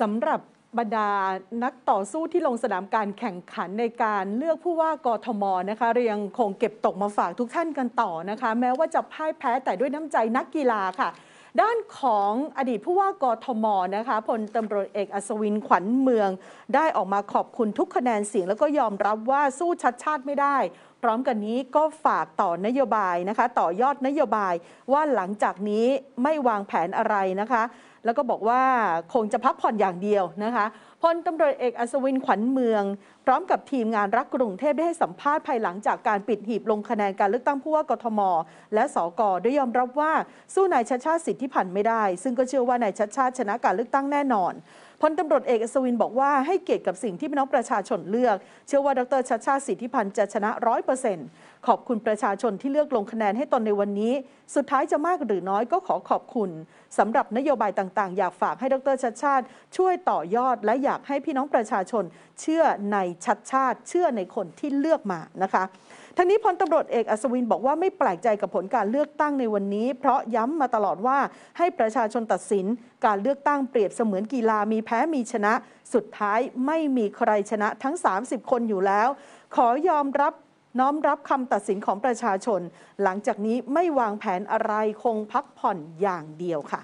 สำหรับบรรดานักต่อสู้ที่ลงสนามการแข่งขันในการเลือกผู้ว่ากทมนะคะ เรียงคงเก็บตกมาฝากทุกท่านกันต่อนะคะ แม้ว่าจะพ่ายแพ้แต่ด้วยน้ำใจนักกีฬาค่ะ ด้านของอดีตผู้ว่ากทมนะคะพลตำรวจเอกอัศวินขวัญเมือง ได้ออกมาขอบคุณทุกคะแนนเสียงแล้วก็ยอมรับว่าสู้ชัดชาติไม่ได้พร้อมกันนี้ก็ฝากต่อนโยบายนะคะ ต่อยอดนโยบายว่าหลังจากนี้ไม่วางแผนอะไรนะคะ แล้วก็บอกว่าคงจะพักผ่อนอย่างเดียวนะคะพลตำรวจเอกอัศวินขวัญเมือง พร้อมกับทีมงานรักกรุงเทพได้ให้สัมภาษณ์ภายหลังจากการปิดหีบลงคะแนนการเลือกตั้งผู้ว่ากทม และสกโดยยอมรับว่าสู้นายชัชชาติสิทธิพันธ์ไม่ได้ ซึ่งก็เชื่อว่านายชัชชาติชนะการเลือกตั้งแน่นอนพลตารวจเอกอสวินบอกว่าให้เกียรติกับสิ่งที่พี่น้องประชาชนเลือก เชื่อว่าดรชาชาสิทธิพันธ์จะชนะร้อยเปอร์เซ็นต์ขอบคุณประชาชนที่เลือกลงคะแนนให้ตนในวันนี้ สุดท้ายจะมากหรือน้อยก็ขอขอบคุณสำหรับนโยบายต่างๆ อยากฝากให้ดรชาชาติ ช่วยต่อยอดและอยากให้พี่น้องประชาชนเชื่อในชัดชาติ เชื่อในคนที่เลือกมานะคะทั้งนี้พลตำรวจเอกอัศวินบอกว่าไม่แปลกใจกับผลการเลือกตั้งในวันนี้ เพราะย้ำมาตลอดว่า ให้ประชาชนตัดสินการเลือกตั้งเปรียบเสมือนกีฬามีแพ้มีชนะ สุดท้ายไม่มีใครชนะทั้ง 30 คนอยู่แล้ว ขอยอมรับน้อมรับคำตัดสินของประชาชน หลังจากนี้ไม่วางแผนอะไรคงพักผ่อนอย่างเดียวค่ะ